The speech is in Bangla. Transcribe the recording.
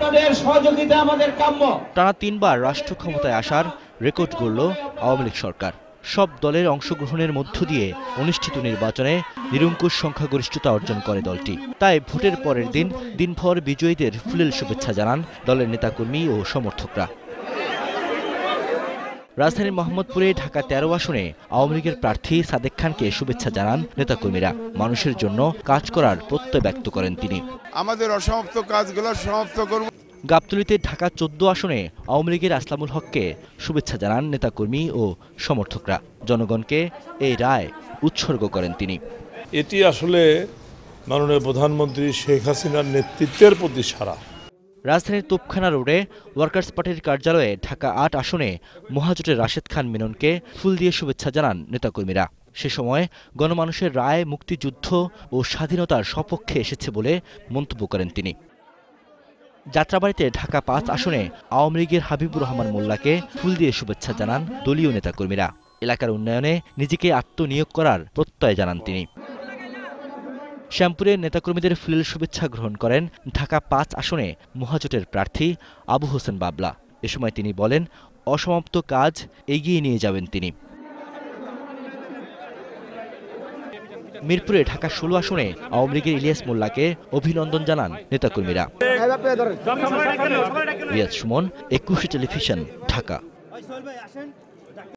টানা তিনবার রাষ্ট্র ক্ষমতায় আসার রেকর্ড গড়ল আওয়ামী লীগ সরকার সব দলের অংশগ্রহণের মধ্য দিয়ে অনুষ্ঠিত নির্বাচনে নিরঙ্কুশ সংখ্যাগরিষ্ঠতা অর্জন করে দলটি তাই ভোটের পরের দিন দিনভর বিজয়ীদের ফুলেল শুভেচ্ছা জানান দলের নেতাকর্মী ও সমর্থকরা রাজধানীর মোহাম্মদপুরে ঢাকা তেরো আসনে আওয়ামী লীগের প্রার্থী সাদেক খানকে শুভেচ্ছা জানান নেতাকর্মীরা মানুষের জন্য কাজ করার প্রত্যয় ব্যক্ত করেন তিনি আমাদের অসমাপ্ত কাজগুলো সমাপ্ত করব গাবতলিতে ঢাকা চোদ্দ আসনে আওয়ামী লীগের আসলামুল হককে শুভেচ্ছা জানান নেতাকর্মী ও সমর্থকরা জনগণকে এই রায় উৎসর্গ করেন তিনি এটি আসলে মাননীয় প্রধানমন্ত্রী শেখ হাসিনার নেতৃত্বের প্রতি সারা রাজধানীর তোপখানা রোডে ওয়ার্কার্স পার্টির কার্যালয়ে ঢাকা আট আসনে মহাজোটের রাশেদ খান মিননকে ফুল দিয়ে শুভেচ্ছা জানান নেতাকর্মীরা সে সময় গণমানুষের রায় মুক্তিযুদ্ধ ও স্বাধীনতার সপক্ষে এসেছে বলে মন্তব্য করেন তিনি যাত্রাবাড়িতে ঢাকা পাঁচ আসনে আওয়ামী লীগের হাবিবুর রহমান মোল্লাকে ফুল দিয়ে শুভেচ্ছা জানান দলীয় নেতাকর্মীরা এলাকার উন্নয়নে নিজেকে আত্মনিয়োগ করার প্রত্যয় জানান তিনি শ্যামপুরের নেতাকর্মীদের ফুলের শুভেচ্ছা গ্রহণ করেন ঢাকা পাঁচ আসনে মহাজোটের প্রার্থী আবু হোসেন বাবলা এ সময় তিনি বলেন অসমাপ্ত কাজ এগিয়ে নিয়ে যাবেন তিনি মিরপুরে ঢাকা ষোলো আসনে আওয়ামী লীগের ইলিয়াস মোল্লাকে অভিনন্দন জানান নেতাকর্মীরা সুমন একুশে টেলিভিশন ঢাকা